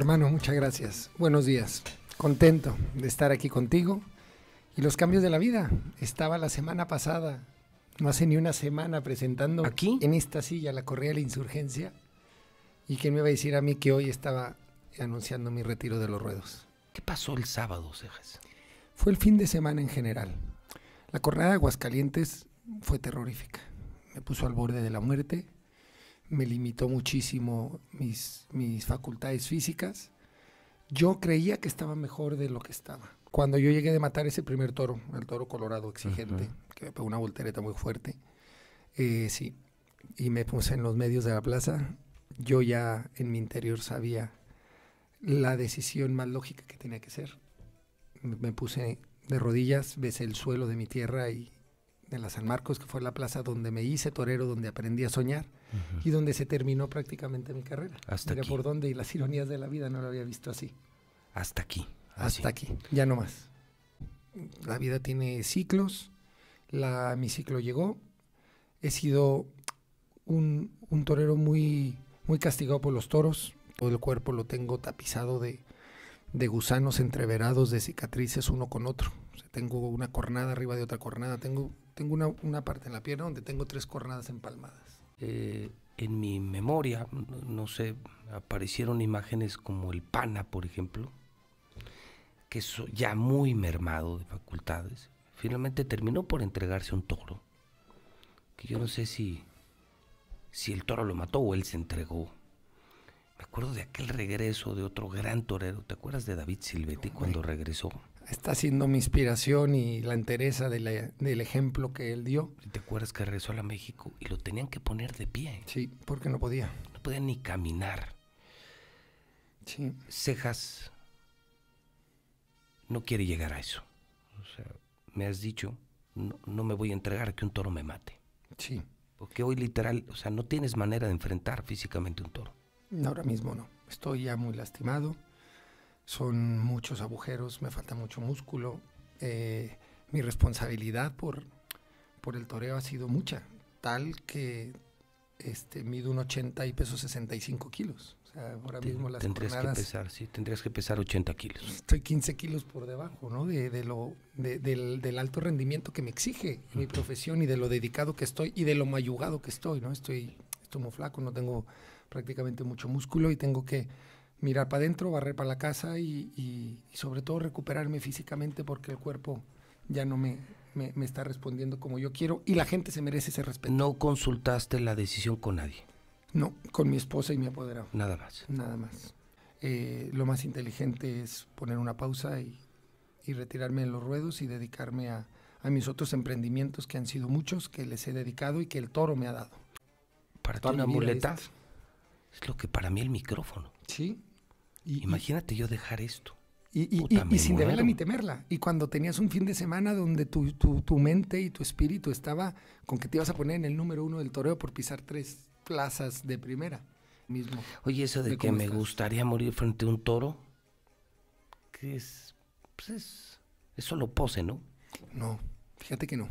hermano, muchas gracias. Buenos días. Contento de estar aquí contigo. Y los cambios de la vida. Estaba la semana pasada, no hace ni una semana, presentando aquí en esta silla la correa de la insurgencia. ¿Y quién me iba a decir a mí que hoy estaba anunciando mi retiro de los ruedos? ¿Qué pasó el sábado, Cejas? Fue el fin de semana en general. La Correa de Aguascalientes fue terrorífica. Me puso al borde de la muerte me limitó muchísimo mis, mis facultades físicas. Yo creía que estaba mejor de lo que estaba. Cuando yo llegué de matar ese primer toro, el toro colorado exigente, que me pegó una voltereta muy fuerte, eh, sí, y me puse en los medios de la plaza, yo ya en mi interior sabía la decisión más lógica que tenía que ser. Me puse de rodillas, besé el suelo de mi tierra y, de la San Marcos, que fue la plaza donde me hice torero, donde aprendí a soñar y donde se terminó prácticamente mi carrera. Hasta por dónde y las ironías de la vida no lo había visto así. Hasta aquí. Hasta aquí, ya no más. La vida tiene ciclos, la, mi ciclo llegó, he sido un, un torero muy, muy castigado por los toros, todo el cuerpo lo tengo tapizado de, de gusanos entreverados de cicatrices uno con otro. tengo una cornada arriba de otra cornada, tengo, tengo una, parte en la pierna donde tengo tres cornadas empalmadas. Eh, en mi memoria, no sé, aparecieron imágenes como el pana, por ejemplo, que es ya muy mermado de facultades. Finalmente terminó por entregarse un toro, que yo no sé si, si el toro lo mató o él se entregó me acuerdo de aquel regreso de otro gran torero. ¿Te acuerdas de David Silvetti cuando regresó? Está siendo mi inspiración y la entereza del ejemplo que él dio. ¿Te acuerdas que regresó a México y lo tenían que poner de pie? Sí, porque no podía. No podía ni caminar. Sí. Cejas no quiere llegar a eso. O sea, me has dicho, no, no me voy a entregar a que un toro me mate. Sí. Porque hoy literal, o sea, no tienes manera de enfrentar físicamente un toro. Ahora mismo no. Estoy ya muy lastimado. Son muchos agujeros, me falta mucho músculo. Eh, mi responsabilidad por, por el toreo ha sido mucha, tal que este, mido un 80 y peso 65 kilos. ahora mismo las tendrías que pesar, sí, tendrías que pesar 80 kilos. Estoy 15 kilos por debajo, ¿no? De, de lo, del, alto rendimiento que me exige mi profesión y de lo dedicado que estoy y de lo mayugado que estoy, ¿no? Estoy, estoy muy flaco, no tengo prácticamente mucho músculo y tengo que mirar para adentro, barrer para la casa y, sobre todo recuperarme físicamente porque el cuerpo ya no me, me, está respondiendo como yo quiero y la gente se merece ese respeto. ¿No consultaste la decisión con nadie? No, con mi esposa y mi apoderado. Nada más. Nada más. Eh, lo más inteligente es poner una pausa y, retirarme de los ruedos y dedicarme a, mis otros emprendimientos que han sido muchos, que les he dedicado y que el toro me ha dado. ¿Para ti una muleta? Es lo que para mí el micrófono. Sí. Imagínate yo dejar esto. Y, sin deberla ni temerla. Y cuando tenías un fin de semana donde tu, mente y tu espíritu estaba con que te ibas a poner en el número uno del toreo por pisar tres plazas de primera mismo. Oye, eso de, que me gustaría morir frente a un toro, que es, pues es, lo pose, ¿no? No, fíjate que no.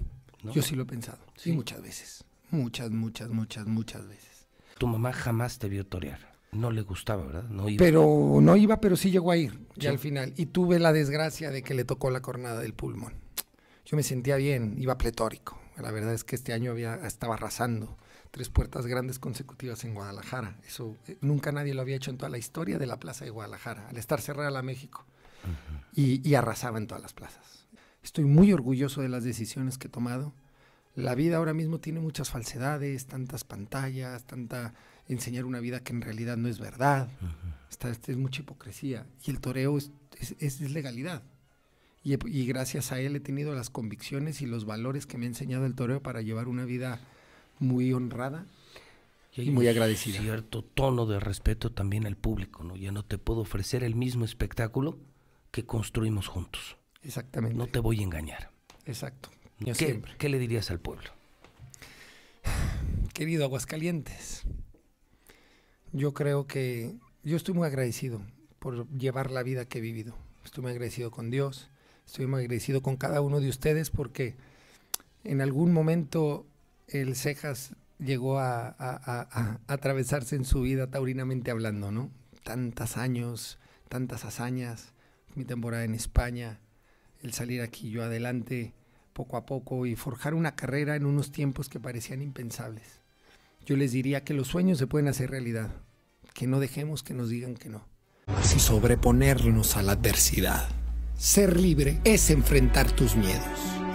Yo sí lo he pensado. muchas veces. Muchas, muchas, muchas, muchas veces. Tu mamá jamás te vio torear. No le gustaba, ¿verdad? No iba. Pero no iba, pero sí llegó a ir, ya al final. Y tuve la desgracia de que le tocó la cornada del pulmón. Yo me sentía bien, iba pletórico. La verdad es que este año había, estaba arrasando. Tres puertas grandes consecutivas en Guadalajara. Eso eh, nunca nadie lo había hecho en toda la historia de la plaza de Guadalajara, al estar cerrada la México. y arrasaba en todas las plazas. Estoy muy orgulloso de las decisiones que he tomado la vida ahora mismo tiene muchas falsedades, tantas pantallas, tanta enseñar una vida que en realidad no es verdad. hasta es mucha hipocresía. Y el toreo es, legalidad. Y, gracias a él he tenido las convicciones y los valores que me ha enseñado el toreo para llevar una vida muy honrada y, muy agradecida. Cierto tono de respeto también al público, ¿no? Ya no te puedo ofrecer el mismo espectáculo que construimos juntos. Exactamente. No te voy a engañar. Exacto. ¿Qué, siempre. ¿Qué le dirías al pueblo? Querido Aguascalientes, yo creo que yo estoy muy agradecido por llevar la vida que he vivido. Estoy muy agradecido con Dios, estoy muy agradecido con cada uno de ustedes porque en algún momento el Cejas llegó a, a atravesarse en su vida taurinamente hablando, ¿no? Tantos años, tantas hazañas, mi temporada en España, el salir aquí yo adelante poco a poco y forjar una carrera en unos tiempos que parecían impensables. Yo les diría que los sueños se pueden hacer realidad, que no dejemos que nos digan que no. Así sobreponernos a la adversidad. Ser libre es enfrentar tus miedos.